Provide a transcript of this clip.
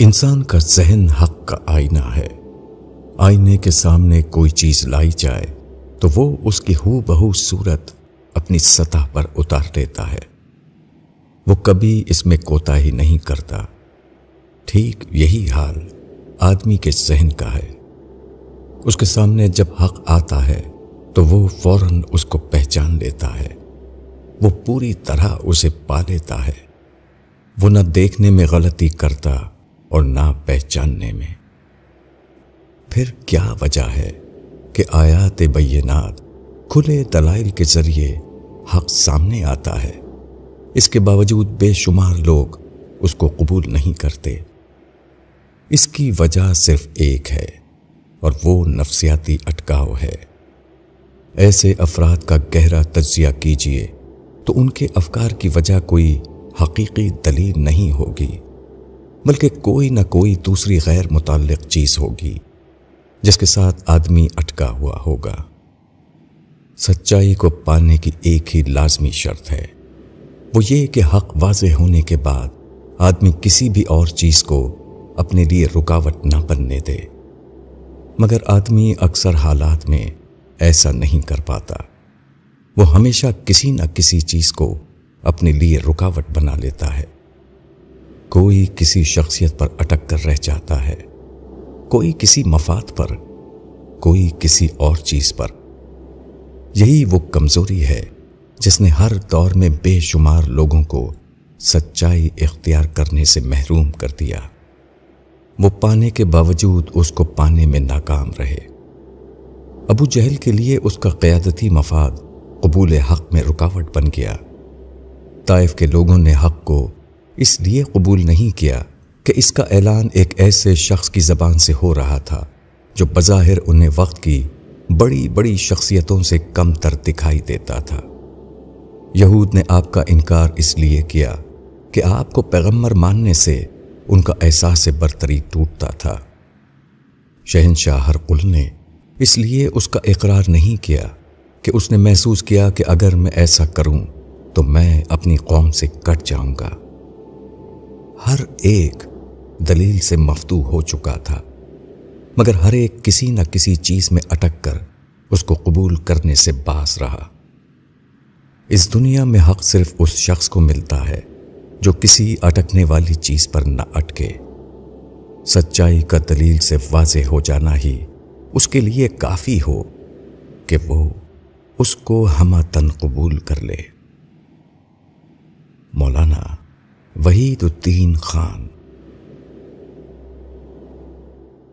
इंसान का जहन हक का आईना है आईने के सामने कोई चीज लाई जाए तो वो उसकी हु बहू सूरत अपनी सतह पर उतार देता है वो कभी इसमें कोताही नहीं करता ठीक यही हाल आदमी के जहन का है उसके सामने जब हक आता है तो वो फौरन उसको पहचान लेता है वो पूरी तरह उसे पा लेता है वो न देखने में गलती करता और ना पहचानने में फिर क्या वजह है कि आयात बैनात खुले दलाइल के जरिए हक सामने आता है इसके बावजूद बेशुमार लोग उसको कबूल नहीं करते इसकी वजह सिर्फ एक है और वो नफ्सियाती अटकाव है ऐसे अफराद का गहरा तजिया कीजिए तो उनके अफकार की वजह कोई हकीकी दलील नहीं होगी बल्कि कोई ना कोई दूसरी गैर मुतल चीज़ होगी जिसके साथ आदमी अटका हुआ होगा सच्चाई को पाने की एक ही लाजमी शर्त है वो ये कि हक वाज होने के बाद आदमी किसी भी और चीज़ को अपने लिए रुकावट ना बनने दे मगर आदमी अक्सर हालात में ऐसा नहीं कर पाता वो हमेशा किसी न किसी चीज़ को अपने लिए रुकावट बना लेता है कोई किसी शख्सियत पर अटक कर रह जाता है कोई किसी मफाद पर कोई किसी और चीज पर यही वो कमजोरी है जिसने हर दौर में बेशुमार लोगों को सच्चाई इख्तियार करने से महरूम कर दिया वो पाने के बावजूद उसको पाने में नाकाम रहे अबू जहल के लिए उसका क़्यादती मफाद कबूल हक में रुकावट बन गया ताइफ के लोगों ने हक को इसलिए कबूल नहीं किया कि इसका ऐलान एक ऐसे शख्स की ज़बान से हो रहा था जो बज़ाहिर उन्हें वक्त की बड़ी बड़ी शख्सियतों से कम तर दिखाई देता था यहूद ने आपका इनकार इसलिए किया कि आपको पैगम्बर मानने से उनका एहसास बरतरी टूटता था शहनशाह हर कुल ने इसलिए उसका इकरार नहीं किया कि उसने महसूस किया कि अगर मैं ऐसा करूं तो मैं अपनी कौम से कट जाऊंगा हर एक दलील से मफतू हो चुका था मगर हर एक किसी न किसी चीज में अटक कर उसको कबूल करने से बास रहा इस दुनिया में हक सिर्फ उस शख्स को मिलता है जो किसी अटकने वाली चीज पर न अटके सच्चाई का दलील से वाज हो जाना ही उसके लिए काफ़ी हो कि वो उसको हम तन कबूल कर ले मौलाना वही तो तीन खान